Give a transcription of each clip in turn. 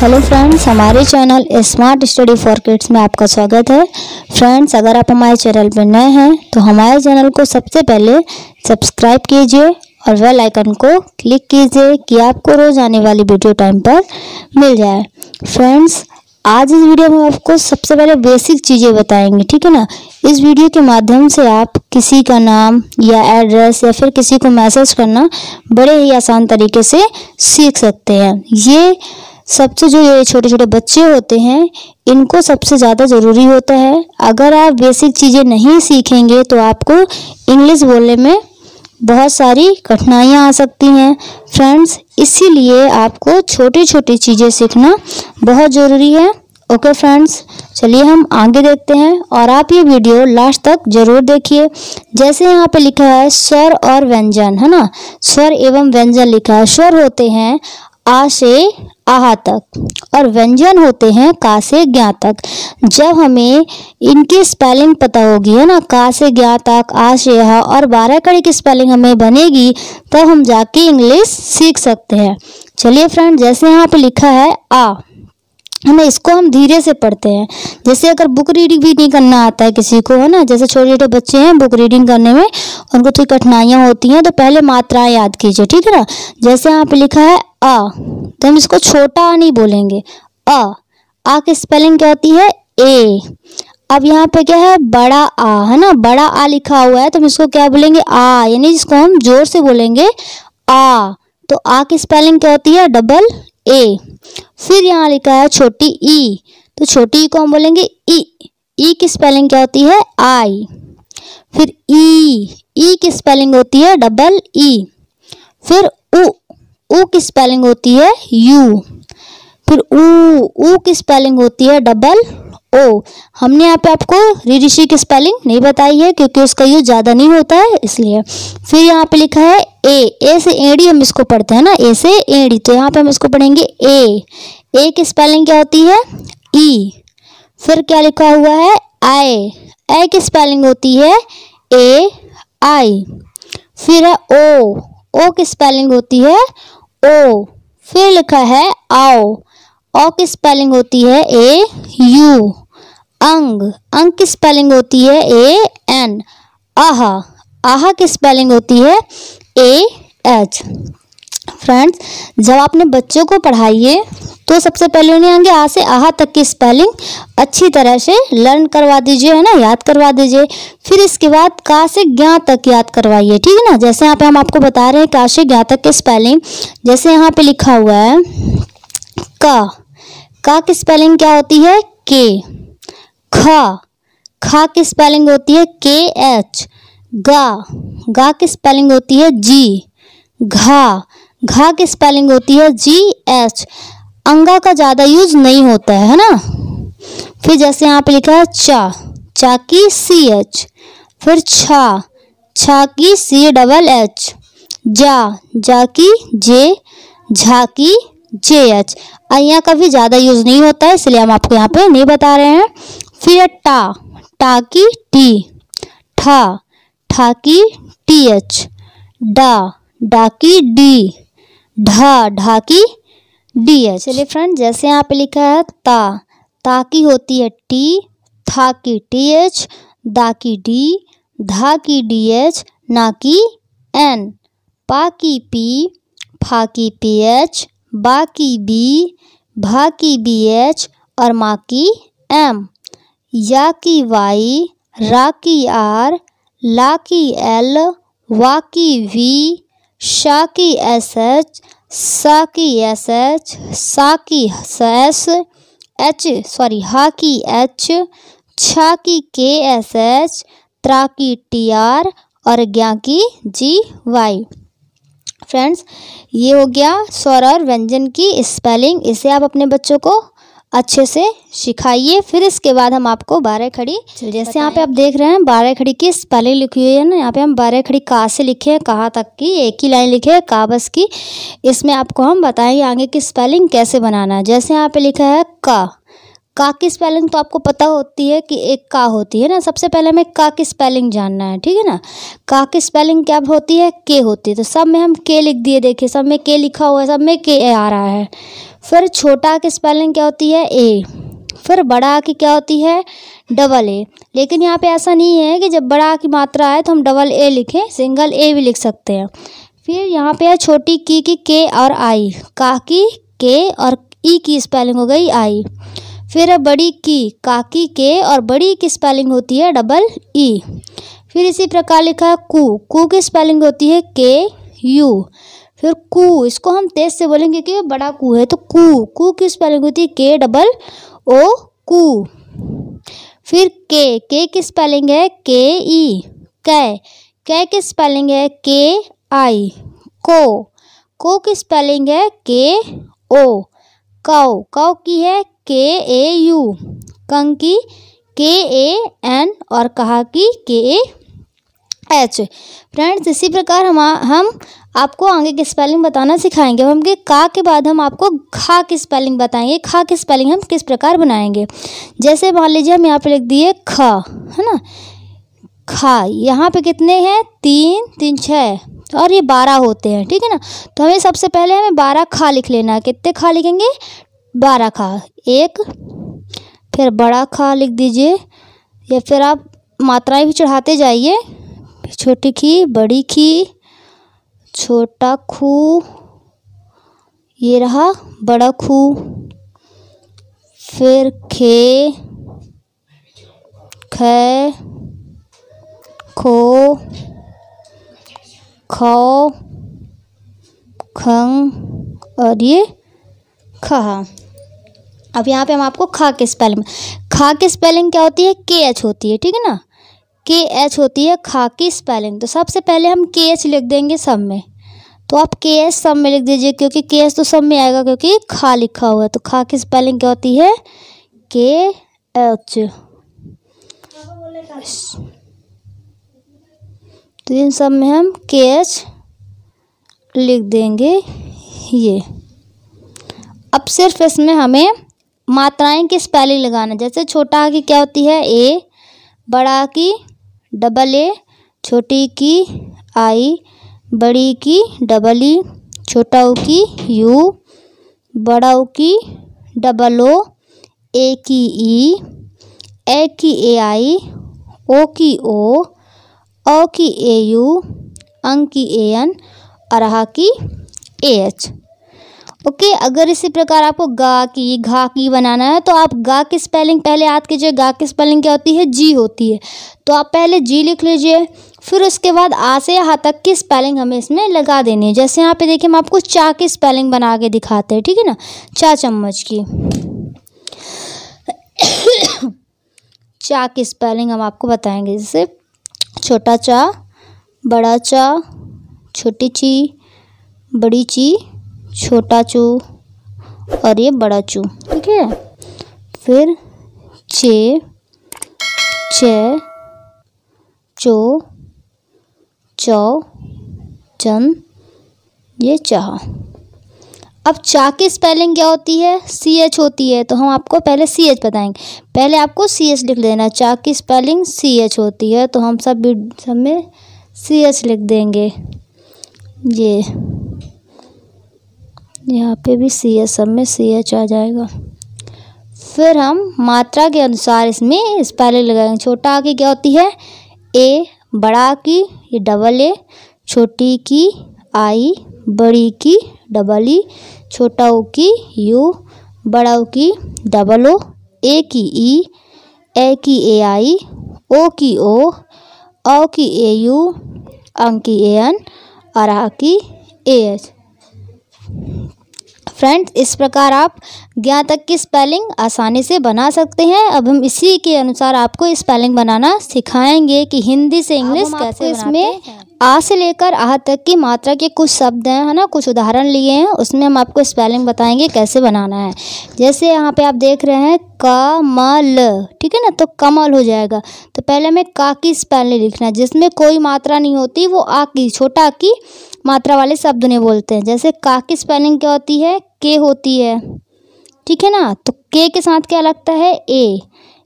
Hello friends हमारे channel smart study for kids में आपका स्वागत है फ्रेंड्स अगर आप हमारे चैनल पर नए हैं तो हमारे चैनल को सबसे पहले सब्सक्राइब कीजिए और वेल आइकन को क्लिक कीजिए कि आपको रोज़ आने वाली वीडियो टाइम पर मिल जाए फ्रेंड्स आज इस वीडियो में आपको सबसे पहले बेसिक चीज़ें बताएंगे ठीक है ना इस वीडियो के माध्यम से आप किसी का नाम या एड्रेस या फिर किसी को मैसेज करना बड़े ही आसान तरीके से सीख सकते हैं ये सबसे जो ये छोटे छोटे बच्चे होते हैं इनको सबसे ज़्यादा ज़रूरी होता है अगर आप बेसिक चीज़ें नहीं सीखेंगे तो आपको इंग्लिश बोलने में बहुत सारी कठिनाइयाँ आ सकती हैं फ्रेंड्स इसीलिए आपको छोटी छोटी चीज़ें सीखना बहुत ज़रूरी है ओके फ्रेंड्स चलिए हम आगे देखते हैं और आप ये वीडियो लास्ट तक जरूर देखिए जैसे यहाँ पे लिखा है स्वर और व्यंजन है ना स्वर एवं व्यंजन लिखा है स्वर होते हैं आ से आहा तक और व्यंजन होते हैं का से ज्ञा तक जब हमें इनकी स्पेलिंग पता होगी है ना का से ज्ञा तक आ से आह और बारह कड़ी की स्पेलिंग हमें बनेगी तब हम जाके इंग्लिश सीख सकते हैं चलिए फ्रेंड जैसे यहाँ पे लिखा है आ हमें इसको हम धीरे से पढ़ते हैं जैसे अगर बुक रीडिंग भी नहीं करना आता है किसी को है ना जैसे छोटे छोटे बच्चे हैं बुक रीडिंग करने में उनको थोड़ी कठिनाइयाँ होती हैं तो पहले मात्राएं याद कीजिए ठीक है ना जैसे यहाँ पे लिखा है आ तो हम इसको छोटा आ नहीं बोलेंगे आ आ की स्पेलिंग क्या होती है ए अब यहाँ पे क्या है बड़ा आ है ना बड़ा आ लिखा हुआ है तो हम इसको क्या बोलेंगे आ यानी जिसको हम जोर से बोलेंगे आ तो आ की स्पेलिंग क्या होती है डबल ए फिर यहाँ लिखा है छोटी ई तो छोटी ई को हम बोलेंगे ई ई की स्पेलिंग क्या होती है आई फिर ई ई की स्पेलिंग होती है डबल ई e। फिर ऊ की स्पेलिंग होती है यू फिर ऊ ऊ की स्पेलिंग होती है डबल ओ हमने यहाँ पे आपको रिडिशी की स्पेलिंग नहीं बताई है क्योंकि उसका यू ज़्यादा नहीं होता है इसलिए फिर यहाँ पे लिखा है ए ए से एड़ी हम इसको पढ़ते हैं ना ए से एड़ी तो यहाँ पे हम इसको पढ़ेंगे ए ए की स्पेलिंग क्या होती है ई फिर क्या लिखा हुआ है आए ए की स्पेलिंग होती है ए आई फिर है ओ ओ की स्पेलिंग होती है ओ फिर लिखा है आओ ओ की स्पेलिंग होती है ए यू अंग अंग की स्पेलिंग होती है ए एन आहा आहा की स्पेलिंग होती है ए एच फ्रेंड्स जब आपने बच्चों को पढ़ाइए तो सबसे पहले उन्हें आगे आ से आहा तक की स्पेलिंग अच्छी तरह से लर्न करवा दीजिए है ना याद करवा दीजिए फिर इसके बाद का से ज्ञा तक याद करवाइए ठीक है ना जैसे यहाँ पे हम आपको बता रहे हैं का से ज्ञा तक की स्पेलिंग जैसे यहाँ पे लिखा हुआ है का का की स्पेलिंग क्या होती है के खा खा की स्पेलिंग होती है के एच गा गा की स्पेलिंग होती है जी घा घा की स्पेलिंग होती है जी एच अंगा का ज़्यादा यूज नहीं होता है ना फिर जैसे यहाँ पे लिखा है चा चा की सी एच फिर छा छा की सी डबल एच जा जा की जे झा की जे एच अइया का भी ज़्यादा यूज़ नहीं होता है इसलिए हम आपको यहाँ पे नहीं बता रहे हैं फिर टा टा की टी ठा ठा की टी एच डा डा की डी ढा ढा की डी है चलिए फ्रेंड जैसे यहाँ पे लिखा है ता ता की होती है टी था की टी एच दा की डी धा की डी एच ना की एन पा की पी फा की पी एच बा की बी भा की बी एच और मा की एम या की वाई रा की आर ला की एल वा की वी शाकी एस एच साकी एस एच साकी एस एच सॉरी हाकी एच छाकी के एस एच त्राकी टी आर और की जी वाई फ्रेंड्स ये हो गया स्वर और व्यंजन की स्पेलिंग इसे आप अपने बच्चों को अच्छे से सिखाइए फिर इसके बाद हम आपको बारह खड़ी जैसे यहाँ पे आप देख रहे हैं बारह खड़ी की स्पेलिंग लिखी हुई है ना यहाँ पे हम बारह खड़ी कहाँ से लिखे हैं कहाँ तक की एक ही लाइन लिखे है काबस की इसमें आपको हम बताएंगे आगे की स्पेलिंग कैसे बनाना है जैसे यहाँ पे लिखा है का का की स्पेलिंग तो आपको पता होती है कि एक का होती है ना सबसे पहले हमें का की स्पेलिंग जानना है ठीक है ना का की स्पेलिंग क्या होती है के होती है तो सब में हम के लिख दिए देखिए सब में के लिखा हुआ है सब में के आ रहा है फिर छोटा की स्पेलिंग क्या होती है ए फिर बड़ा की क्या होती है डबल ए लेकिन यहाँ पे ऐसा नहीं है कि जब बड़ा की मात्रा आए तो हम डबल ए लिखें सिंगल ए भी लिख सकते हैं फिर यहाँ पे है छोटी की की के और आई का e की के और ई की स्पेलिंग हो गई आई फिर बड़ी की काकी के और बड़ी की स्पेलिंग होती है डबल ई e. फिर इसी प्रकार लिखा है कू कू की स्पेलिंग होती है के यू फिर कू इसको हम तेज से बोलेंगे कि बड़ा कू है तो कू कू की स्पेलिंग होती है के डबल ओ कू फिर के के की स्पेलिंग है के ई कै कै की स्पेलिंग है के आई को को की स्पेलिंग है के ओ काओ काओ की है के ए यू कंग की के ए एन और कहा की के ए एच फ्रेंड्स इसी प्रकार हम हम आपको आगे की स्पेलिंग बताना सिखाएंगे हम के का के बाद हम आपको खा की स्पेलिंग बताएंगे खा की स्पेलिंग हम किस प्रकार बनाएंगे जैसे मान लीजिए हम यहाँ पे लिख दिए ख है ना खा यहाँ पे कितने हैं तीन तीन छः और ये बारह होते हैं ठीक है ना तो हमें सबसे पहले हमें बारह खा लिख लेना है कितने खा लिखेंगे बारह खा एक फिर बड़ा खा लिख दीजिए या फिर आप मात्राएं भी चढ़ाते जाइए छोटी खी बड़ी खी छोटा खू ये रहा बड़ा खू फिर खे ख खो खौ खंग और ये खा अब यहाँ पे हम आपको खा के स्पेलिंग खा के स्पेलिंग क्या होती है के एच होती है ठीक है ना के एच होती है खा की स्पेलिंग तो सबसे पहले हम के एच लिख देंगे सब में तो आप के एच सब में लिख दीजिए क्योंकि के एच तो सब में आएगा क्योंकि खा लिखा हुआ है तो खा की स्पेलिंग क्या होती है के एच तो इन सब में हम के एच लिख देंगे ये अब सिर्फ इसमें हमें मात्राएं की स्पेलिंग लगाना जैसे छोटा की क्या होती है ए बड़ा की डबल ए छोटी की आई बड़ी की डबल ई छोटा ओ की यू बड़ा ओ की डबल ओ ए की ई ए की ए आई ओ की ओ ओ की ए यू अंक की ए एन अरहा की ए एच ओके अगर इसी प्रकार आपको गा की घा की बनाना है तो आप गा की स्पेलिंग पहले याद कीजिए गा की स्पेलिंग क्या होती है जी होती है तो आप पहले जी लिख लीजिए फिर उसके बाद आ से यहाँ तक की स्पेलिंग हमें इसमें लगा देनी है जैसे यहाँ पे देखिए हम आपको चा की स्पेलिंग बना के दिखाते हैं ठीक है ना चा चम्मच की चा की स्पेलिंग हम आपको बताएंगे जैसे छोटा चा बड़ा चा छोटी ची बड़ी ची छोटा चू और ये बड़ा चू ठीक है फिर चे चे चो चौ चन ये चाह अब चा की स्पेलिंग क्या होती है सी एच होती है तो हम आपको पहले सी एच बताएंगे पहले आपको सी एच लिख देना चा की स्पेलिंग सी एच होती है तो हम सब सब में सी एच लिख देंगे ये यहाँ पे भी सी एच सब में सी एच आ जाएगा फिर हम मात्रा के अनुसार इसमें स्पेलिंग लगाएंगे छोटा आ की क्या होती है ए बड़ा की ये डबल ए छोटी की आई बड़ी की डबल ई छोटा ओ की यू बड़ा ओ की डबल ओ ए की ई e, ए की ए आई ओ की ओ औ की ए यू अंग की ए एन और आ की ए एच फ्रेंड्स इस प्रकार आप ज्ञा तक की स्पेलिंग आसानी से बना सकते हैं अब हम इसी के अनुसार आपको स्पेलिंग बनाना सिखाएंगे कि हिंदी से इंग्लिश कैसे इसमें आ से लेकर आ तक की मात्रा के कुछ शब्द हैं है ना कुछ उदाहरण लिए हैं उसमें हम आपको स्पेलिंग बताएंगे कैसे बनाना है जैसे यहाँ पे आप देख रहे हैं कमल ठीक है ना तो कमल हो जाएगा तो पहले हमें का की स्पेलिंग लिखना है जिसमें कोई मात्रा नहीं होती वो आ की छोटा की मात्रा वाले शब्द उन्हें बोलते हैं जैसे का की स्पेलिंग क्या होती है के होती है ठीक है ना तो के के साथ क्या लगता है ए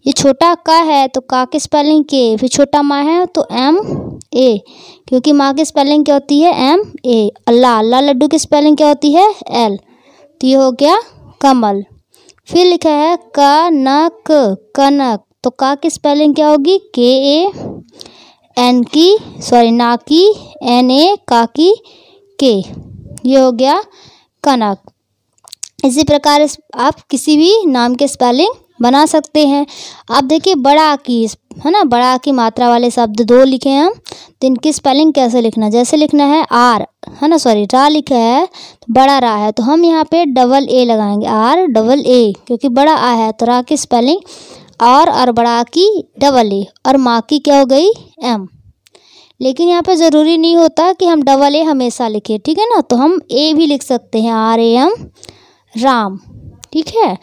ये छोटा का है तो का की स्पेलिंग के फिर छोटा माँ है तो एम ए क्योंकि माँ की स्पेलिंग क्या होती है एम ए अल्लाह अल्लाह लड्डू की स्पेलिंग क्या होती है एल तो ये हो गया कमल फिर लिखा है कनक कनक तो का की स्पेलिंग क्या होगी के ए एन की सॉरी ना की एन ए का की के ये हो गया कनक इसी प्रकार आप किसी भी नाम के स्पेलिंग बना सकते हैं आप देखिए बड़ा की है ना बड़ा की मात्रा वाले शब्द दो लिखे हैं हम तो इनकी स्पेलिंग कैसे लिखना है जैसे लिखना है आर है ना सॉरी रा लिखा है तो बड़ा रा है तो हम यहाँ पे डबल ए लगाएंगे आर डबल ए क्योंकि बड़ा आ है तो रा की स्पेलिंग आर और बड़ा की डबल ए और माँ की क्या हो गई एम लेकिन यहाँ पर ज़रूरी नहीं होता कि हम डबल ए हमेशा लिखें ठीक है ना तो हम ए भी लिख सकते हैं आर ए एम राम ठीक है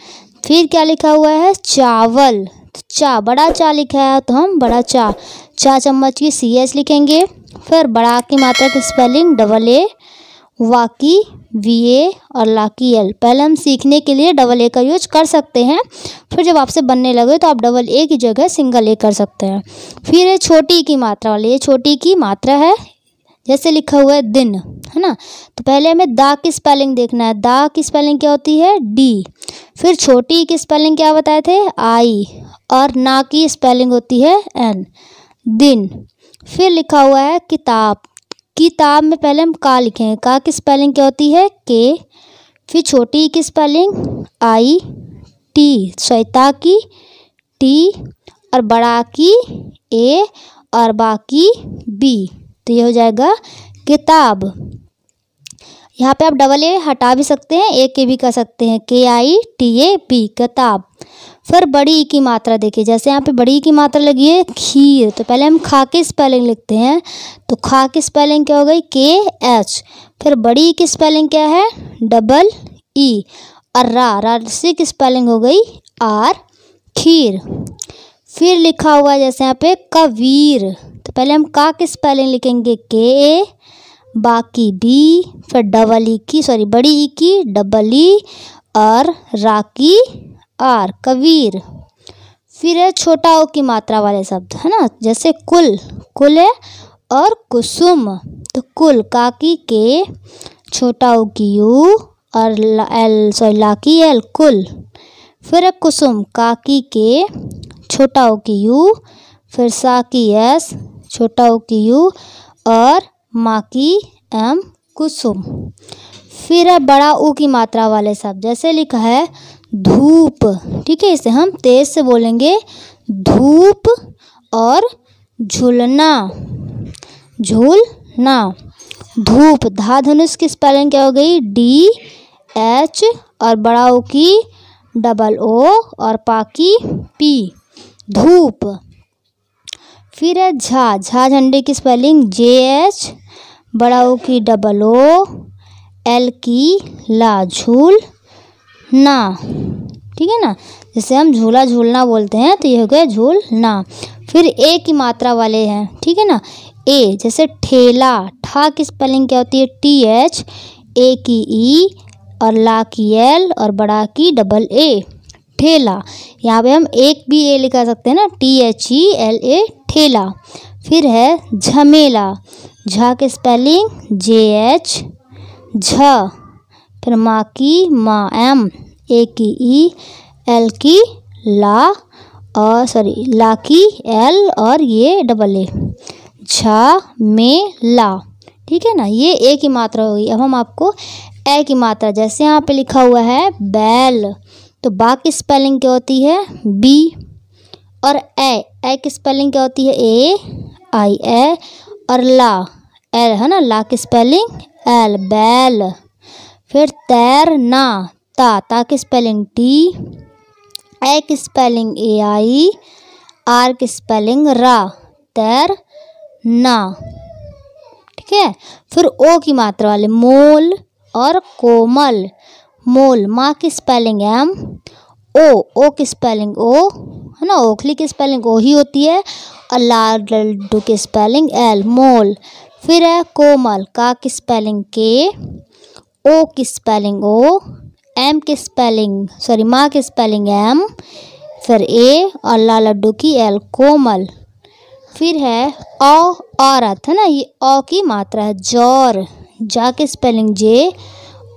फिर क्या लिखा हुआ है चावल तो चा बड़ा चा लिखा है तो हम बड़ा चा चा चम्मच की सी एच लिखेंगे फिर बड़ा की मात्रा की स्पेलिंग डबल ए वाकी वी ए और लाकी एल पहले हम सीखने के लिए डबल ए का यूज कर सकते हैं फिर जब आपसे बनने लगे तो आप डबल ए की जगह सिंगल ए कर सकते हैं फिर ये छोटी की मात्रा वाली ये छोटी की मात्रा है जैसे लिखा हुआ है दिन है ना तो पहले हमें दा की स्पेलिंग देखना है दा की स्पेलिंग क्या होती है डी फिर छोटी की स्पेलिंग क्या बताए थे आई और ना की स्पेलिंग होती है एन दिन फिर लिखा हुआ है किताब किताब में पहले हम का हैं का की स्पेलिंग क्या होती है के फिर छोटी की स्पेलिंग आई टी श्वेता की टी और बड़ा की ए और बाकी बी तो ये हो जाएगा किताब यहाँ पे आप डबल ए हटा भी सकते हैं ए के भी कर सकते हैं के आई टी ए पी किताब फिर बड़ी e की मात्रा देखिए जैसे यहाँ पे बड़ी e की मात्रा लगी है खीर तो पहले हम खा की स्पेलिंग लिखते हैं तो खा की स्पेलिंग क्या हो गई के एच फिर बड़ी e की स्पेलिंग क्या है डबल ई और रा रा से की स्पेलिंग हो गई आर खीर फिर लिखा हुआ जैसे यहाँ पे कबीर तो पहले हम का e की स्पेलिंग लिखेंगे के बाकी बी फिर डबल ई की सॉरी बड़ी ई की डबल ई और राकी आर कबीर फिर है छोटा ओ की मात्रा वाले शब्द है ना जैसे कुल कुल है और कुसुम तो कुल काकी के छोटा ओ की यू और एल सॉरी लाकी एल कुल फिर है कुसुम काकी के छोटा ओ की यू फिर साकी एस छोटा ओ की यू और माँ की एम कुसुम फिर है बड़ा ऊ की मात्रा वाले शब्द जैसे लिखा है धूप ठीक है इसे हम तेज से बोलेंगे धूप और झुलना झूलना धूप धा धनुष की स्पेलिंग क्या हो गई डी एच और बड़ा ओ की डबल ओ और पाकी पी धूप फिर है झा झा झंडे की स्पेलिंग जे एच बड़ा ओ की डबल ओ एल की ला झूल ना ठीक है ना जैसे हम झूला झूलना बोलते हैं तो ये हो गया झूल ना फिर ए की मात्रा वाले हैं ठीक है ना ए जैसे ठेला ठा की स्पेलिंग क्या होती है टी एच ए की ई e और ला की एल और बड़ा की डबल ए ठेला यहाँ पे हम एक भी ए लिखा सकते हैं ना T H E L A ठेला फिर है झमेला झा के स्पेलिंग जे एच झ फिर माँ की माँ एम ए की ई एल की ला और सॉरी ला की एल और ये डबल ए झा मे ला ठीक है ना ये ए की मात्रा होगी अब हम आपको ए की मात्रा जैसे यहाँ पे लिखा हुआ है बैल तो बा की स्पेलिंग क्या होती है बी और ए ए की स्पेलिंग क्या होती है ए आई ए और ला एल है ना ला की स्पेलिंग एल बैल फिर तैरना ता ता की स्पेलिंग टी ए की स्पेलिंग ए आई आर की स्पेलिंग रा तैर ना ठीक है फिर ओ की मात्रा वाले मोल और कोमल मोल माँ की स्पेलिंग एम ओ ओ की स्पेलिंग ओ है ना ओखली की स्पेलिंग ओ ही होती है और लाल लड्डू की स्पेलिंग एल मोल फिर है कोमल का की स्पेलिंग के ओ की स्पेलिंग ओ एम की स्पेलिंग सॉरी माँ की स्पेलिंग एम फिर ए और लाल लड्डू की एल कोमल फिर है औ औरत है ना ये औ की मात्रा है जौर जा की स्पेलिंग जे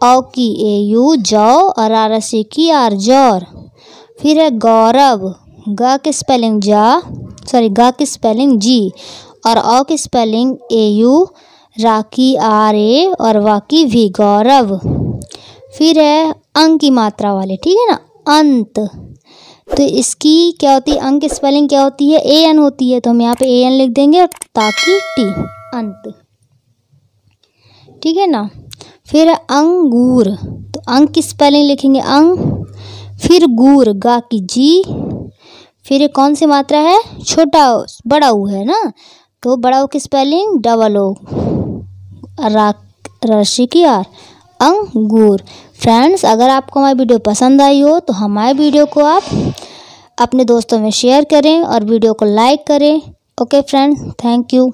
औ की ए यू जौ और आर सी की आर जौर फिर है गौरव गा की स्पेलिंग जा सॉरी गा की स्पेलिंग जी और औ की स्पेलिंग ए यू राकी आर ए और वाकी वी गौरव फिर है अंग की मात्रा वाले ठीक है ना अंत तो इसकी क्या होती है अंक की स्पेलिंग क्या होती है ए एन होती है तो हम यहाँ पे ए एन लिख देंगे और ताकि टी अंत ठीक है ना फिर अंगूर तो अंक की स्पेलिंग लिखेंगे अंग फिर गूर गा की जी फिर कौन सी मात्रा है छोटा बड़ा ऊ है ना तो बड़ा ओ की स्पेलिंग डबल ओ राशि की आर अंगूर फ्रेंड्स अगर आपको हमारी वीडियो पसंद आई हो तो हमारे वीडियो को आप अपने दोस्तों में शेयर करें और वीडियो को लाइक करें ओके फ्रेंड्स थैंक यू